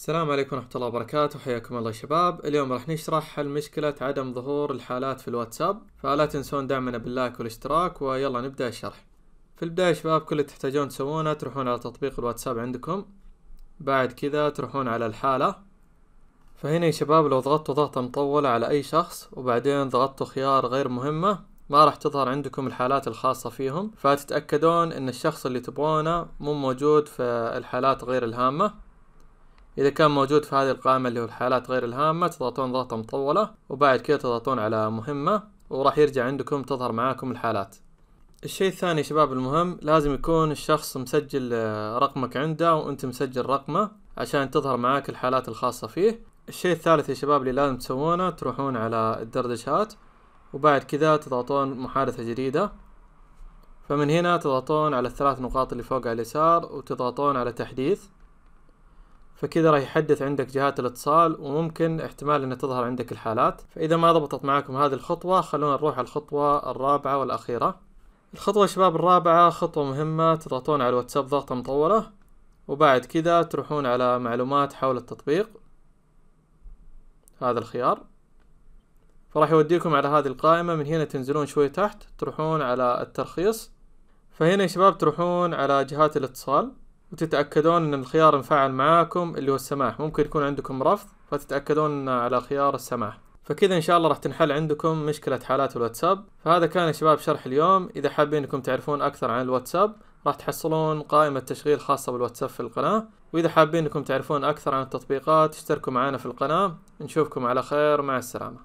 السلام عليكم ورحمة الله وبركاته حياكم الله شباب اليوم راح نشرح حل مشكلة عدم ظهور الحالات في الواتساب فلا تنسون دعمنا باللايك والاشتراك ويلا نبدأ الشرح في البداية شباب كل اللي تحتاجون تسوونه تروحون على تطبيق الواتساب عندكم بعد كذا تروحون على الحالة فهنا يا شباب لو ضغطتوا ضغطة مطولة على أي شخص وبعدين ضغطتوا خيار غير مهمة ما راح تظهر عندكم الحالات الخاصة فيهم فتتأكدون أن الشخص اللي تبغونه مو موجود في الحالات غير الهامة اذا كان موجود في هذه القائمة اللي هو الحالات غير الهامة تضغطون ضغطة مطولة وبعد كده تضغطون على مهمة وراح يرجع عندكم تظهر معاكم الحالات الشيء الثاني يا شباب المهم لازم يكون الشخص مسجل آه، رقمك عنده وانت مسجل رقمه عشان تظهر معاك الحالات الخاصة فيه الشيء الثالث يا شباب اللي لازم تسوونه تروحون على الدردشات وبعد كذا تضغطون محادثة جديدة فمن هنا تضغطون على الثلاث نقاط اللي فوق على اليسار وتضغطون على تحديث فكذا راح يحدث عندك جهات الاتصال وممكن احتمال ان تظهر عندك الحالات فاذا ما ضبطت معكم هذه الخطوة خلونا نروح على الخطوة الرابعة والاخيرة الخطوة يا شباب الرابعة خطوة مهمة تضغطون على الواتساب ضغطة مطولة وبعد كذا تروحون على معلومات حول التطبيق هذا الخيار فراح يوديكم على هذه القائمة من هنا تنزلون شوي تحت تروحون على الترخيص فهنا يا شباب تروحون على جهات الاتصال وتتأكدون ان الخيار انفعل معاكم اللي هو السماح ممكن يكون عندكم رفض فتتأكدون على خيار السماح فكذا ان شاء الله راح تنحل عندكم مشكلة حالات الواتساب فهذا كان يا شباب شرح اليوم اذا حابين انكم تعرفون اكثر عن الواتساب راح تحصلون قائمة تشغيل خاصة بالواتساب في القناة وإذا حابين أنكم تعرفون أكثر عن التطبيقات اشتركوا معنا في القناة نشوفكم على خير مع السلامة